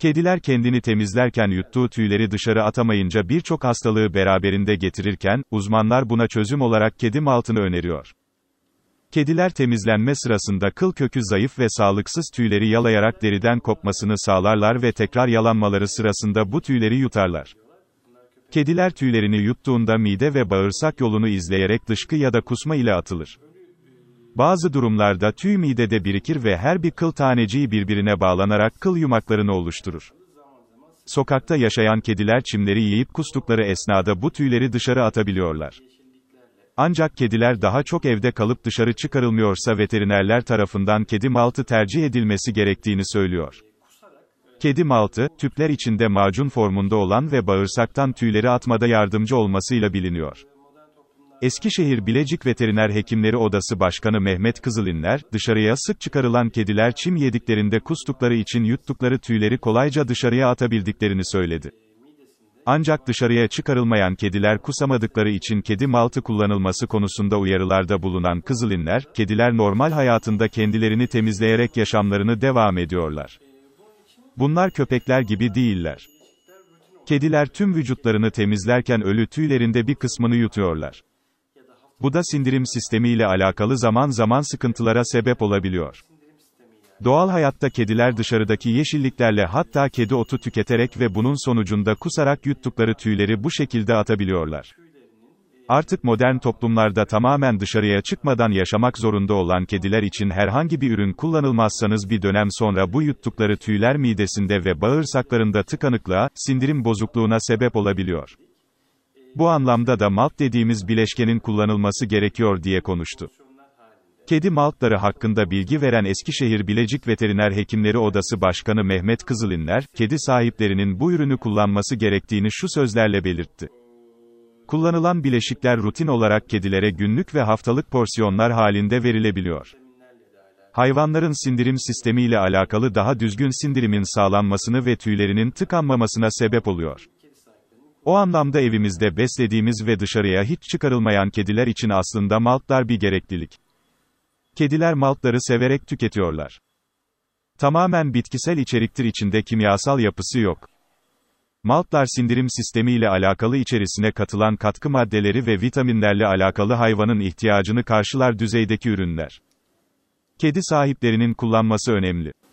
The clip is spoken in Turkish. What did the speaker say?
Kediler kendini temizlerken yuttuğu tüyleri dışarı atamayınca birçok hastalığı beraberinde getirirken, uzmanlar buna çözüm olarak kedi maltını öneriyor. Kediler temizlenme sırasında kıl kökü zayıf ve sağlıksız tüyleri yalayarak deriden kopmasını sağlarlar ve tekrar yalanmaları sırasında bu tüyleri yutarlar. Kediler tüylerini yuttuğunda mide ve bağırsak yolunu izleyerek dışkı ya da kusma ile atılır. Bazı durumlarda tüy midede birikir ve her bir kıl taneciği birbirine bağlanarak kıl yumaklarını oluşturur. Sokakta yaşayan kediler çimleri yiyip kustukları esnada bu tüyleri dışarı atabiliyorlar. Ancak kediler daha çok evde kalıp dışarı çıkarılmıyorsa veterinerler tarafından kedi maltı tercih edilmesi gerektiğini söylüyor. Kedi maltı, tüpler içinde macun formunda olan ve bağırsaktan tüyleri atmada yardımcı olmasıyla biliniyor. Eskişehir Bilecik Veteriner Hekimleri Odası Başkanı Mehmet Kızılinler, dışarıya sık çıkarılan kediler çim yediklerinde kustukları için yuttukları tüyleri kolayca dışarıya atabildiklerini söyledi. Ancak dışarıya çıkarılmayan kediler kusamadıkları için kedi maltı kullanılması konusunda uyarılarda bulunan Kızılinler, kediler normal hayatında kendilerini temizleyerek yaşamlarını devam ediyorlar. Bunlar köpekler gibi değiller. Kediler tüm vücutlarını temizlerken ölü tüylerinde bir kısmını yutuyorlar. Bu da sindirim sistemi ile alakalı zaman zaman sıkıntılara sebep olabiliyor. Doğal hayatta kediler dışarıdaki yeşilliklerle hatta kedi otu tüketerek ve bunun sonucunda kusarak yuttukları tüyleri bu şekilde atabiliyorlar. Artık modern toplumlarda tamamen dışarıya çıkmadan yaşamak zorunda olan kediler için herhangi bir ürün kullanılmazsanız bir dönem sonra bu yuttukları tüyler midesinde ve bağırsaklarında tıkanıklığa, sindirim bozukluğuna sebep olabiliyor. Bu anlamda da malt dediğimiz bileşkenin kullanılması gerekiyor diye konuştu. Kedi maltları hakkında bilgi veren Eskişehir Bilecik Veteriner Hekimleri Odası Başkanı Mehmet Kızılinler, kedi sahiplerinin bu ürünü kullanması gerektiğini şu sözlerle belirtti. Kullanılan bileşikler rutin olarak kedilere günlük ve haftalık porsiyonlar halinde verilebiliyor. Hayvanların sindirim sistemi ile alakalı daha düzgün sindirimin sağlanmasını ve tüylerinin tıkanmamasına sebep oluyor. O anlamda evimizde beslediğimiz ve dışarıya hiç çıkarılmayan kediler için aslında maltlar bir gereklilik. Kediler maltları severek tüketiyorlar. Tamamen bitkisel içeriktir içinde kimyasal yapısı yok. Maltlar sindirim sistemi ile alakalı içerisine katılan katkı maddeleri ve vitaminlerle alakalı hayvanın ihtiyacını karşılar düzeydeki ürünler. Kedi sahiplerinin kullanması önemli.